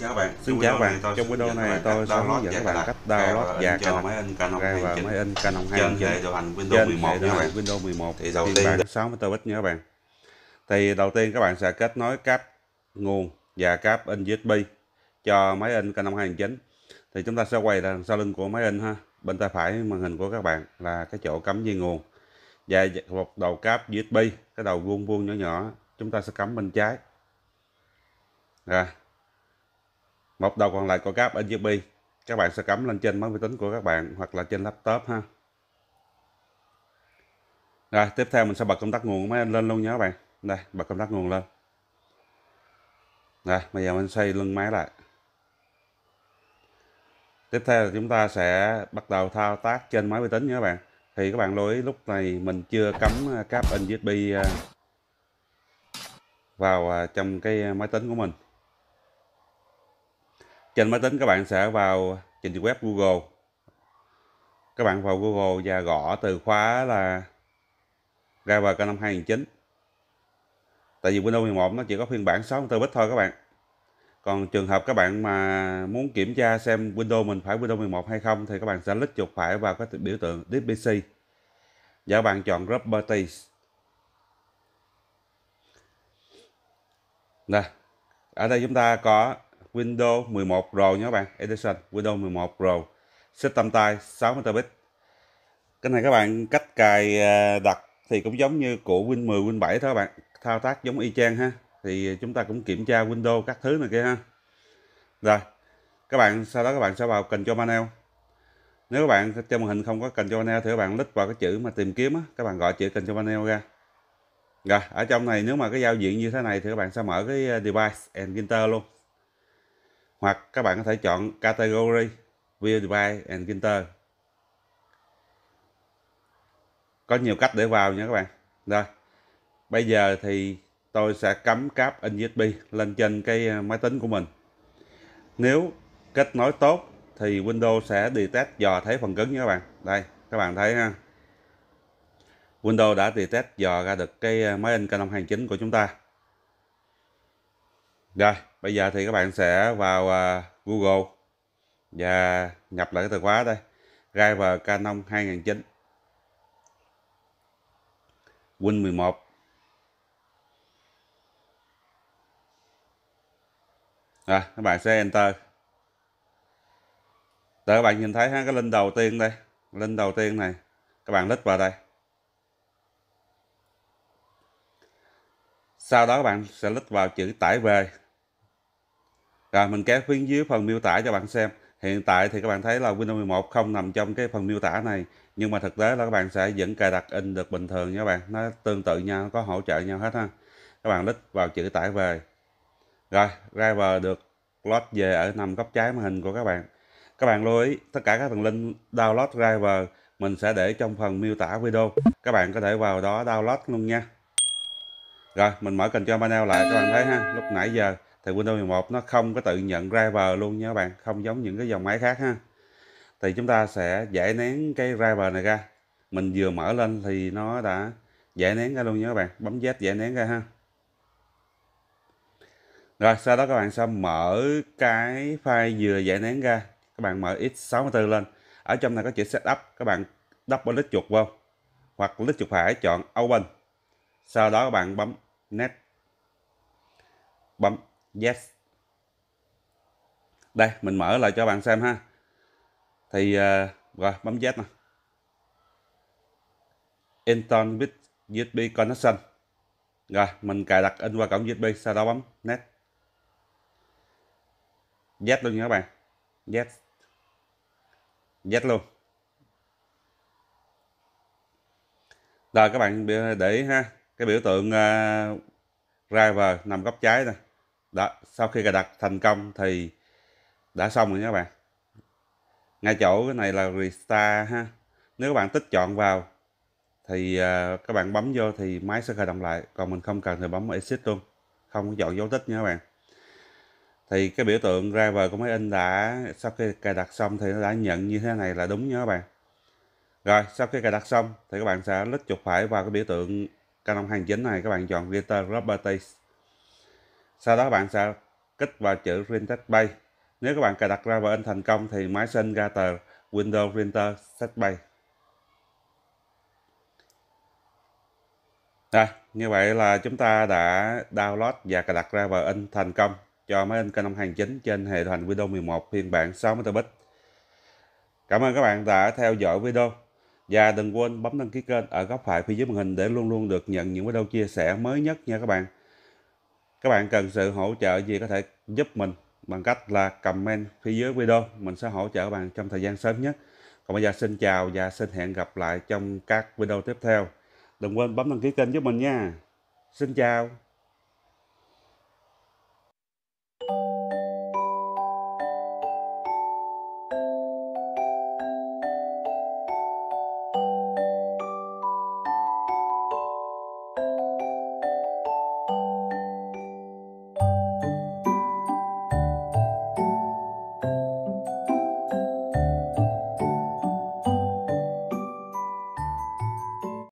chào bạn. Xin chào các bạn. Trong video này tôi sẽ hướng dẫn các bạn cách download và cài máy in Canon 2 trên hệ điều hành Windows 11 nha các bạn. Windows 11 thì đầu tiên 64 bit nha các bạn. Thì đầu tiên các bạn sẽ kết nối cáp nguồn và cáp in USB cho máy in Canon 29. Thì chúng ta sẽ quay đằng sau lưng của máy in ha. Bên tay phải màn hình của các bạn là cái chỗ cắm dây nguồn và một đầu cáp USB, cái đầu vuông vuông nhỏ nhỏ chúng ta sẽ cắm bên trái. Rồi, một đầu còn lại của cáp RGB các bạn sẽ cắm lên trên máy vi tính của các bạn hoặc là trên laptop ha rồi tiếp theo mình sẽ bật công tắc nguồn máy lên luôn nhé các bạn đây bật công tắc nguồn lên rồi bây giờ mình xoay lưng máy lại tiếp theo là chúng ta sẽ bắt đầu thao tác trên máy vi tính nhé các bạn thì các bạn lưu ý lúc này mình chưa cắm cáp in USB vào à, trong cái à, máy tính của mình trên máy tính các bạn sẽ vào trình duyệt web Google các bạn vào Google và gõ từ khóa là driver k năm 2009 tại vì Windows 11 nó chỉ có phiên bản 64 bit thôi các bạn còn trường hợp các bạn mà muốn kiểm tra xem Windows mình phải Windows 11 hay không thì các bạn sẽ lít chuột phải vào cái biểu tượng Deep PC và các bạn chọn Properties Nè, ở đây chúng ta có Windows 11 Pro nha các bạn Edition Windows 11 Pro Set tầm tay 60 terabyte Cái này các bạn cách cài à, đặt thì cũng giống như của Win 10, Win 7 thôi các bạn Thao tác giống y chang ha Thì chúng ta cũng kiểm tra Windows các thứ này kia ha Rồi Các bạn sau đó các bạn sẽ vào Control Panel Nếu các bạn trên màn hình không có Control Panel thì các bạn click vào cái chữ mà tìm kiếm á Các bạn gọi chữ Control Panel ra rồi, ở trong này nếu mà cái giao diện như thế này thì các bạn sẽ mở cái à, device and enter luôn hoặc các bạn có thể chọn category view device and printer có nhiều cách để vào nha các bạn rồi bây giờ thì tôi sẽ cắm cáp in USB lên trên cái ờ, máy tính của mình nếu kết nối tốt thì Windows sẽ detect dò thấy phần cứng nha các bạn đây các bạn thấy ha Windows đã detect dò ra được cái ờ, máy in hàng chính của chúng ta rồi, bây giờ thì các bạn sẽ vào uh, Google và nhập lại cái từ khóa đây. Driver Canon 2009. Win 11. Rồi, các bạn sẽ enter. Để các bạn nhìn thấy ha, cái link đầu tiên đây, link đầu tiên này, các bạn click vào đây. Sau đó các bạn sẽ click vào chữ tải về rồi mình kéo phía dưới phần miêu tả cho bạn xem. Hiện tại thì các bạn thấy là Windows 11 không nằm trong cái phần miêu tả này. Nhưng mà thực tế là các bạn sẽ vẫn cài đặt in được bình thường nha các bạn. Nó tương tự nhau, có hỗ trợ nhau hết ha. Các bạn click vào chữ tải về. Rồi, driver được load về ở nằm góc trái màn hình của các bạn. Các bạn lưu ý, tất cả các đường link download driver mình sẽ để trong phần miêu tả video. Các bạn có thể vào đó download luôn nha. Rồi, mình mở control panel lại các bạn thấy ha, lúc nãy giờ thì Windows 11 nó không có tự nhận driver luôn nha các bạn không giống những cái dòng máy khác ha thì chúng ta sẽ giải nén cái driver này ra mình vừa mở lên thì nó đã giải nén ra luôn nha các bạn bấm Z giải nén ra ha rồi sau đó các bạn sẽ mở cái file vừa giải nén ra các bạn mở X64 lên ở trong này có chữ setup các bạn double click chuột vô hoặc click chuột phải chọn open sau đó các bạn bấm next bấm yes đây mình mở lại cho bạn xem ha thì uh, rồi bấm yes nè Inton with USB connection rồi mình cài đặt in qua cổng USB sau đó bấm next yes luôn nha các bạn yes yes luôn rồi các bạn để ha cái biểu tượng uh, driver nằm góc trái này đó sau khi cài đặt thành công thì đã xong rồi nha các bạn ngay chỗ cái này là restart ha nếu các bạn tích chọn vào thì à, các bạn bấm vô thì máy sẽ khởi động lại còn mình không cần thì bấm exit luôn không có chọn dấu tích nha các bạn thì cái biểu tượng driver của máy in đã sau khi cài đặt xong thì nó đã nhận như thế này là đúng nha các bạn rồi sau khi cài đặt xong thì các bạn sẽ lít chuột phải vào cái biểu tượng Canon hàng chính này các bạn chọn Greater Properties sau đó bạn sẽ kích vào chữ Printed Bay. Nếu các bạn cài đặt ra và in thành công thì máy sẽ in ra tờ Windows Printer Set Bay. Rồi, như vậy là chúng ta đã download và cài đặt ra và in thành công cho máy in k chính trên hệ thống Windows 11 phiên bản 64 bit. Cảm ơn các bạn đã theo dõi video và đừng quên bấm đăng ký kênh ở góc phải phía dưới màn hình để luôn luôn được nhận những video chia sẻ mới nhất nha các bạn các bạn cần sự hỗ trợ gì có thể giúp mình bằng cách là comment phía dưới video mình sẽ hỗ trợ các bạn trong thời gian sớm nhất còn bây giờ xin chào và xin hẹn gặp lại trong các video tiếp theo đừng quên bấm đăng ký kênh giúp mình nha xin chào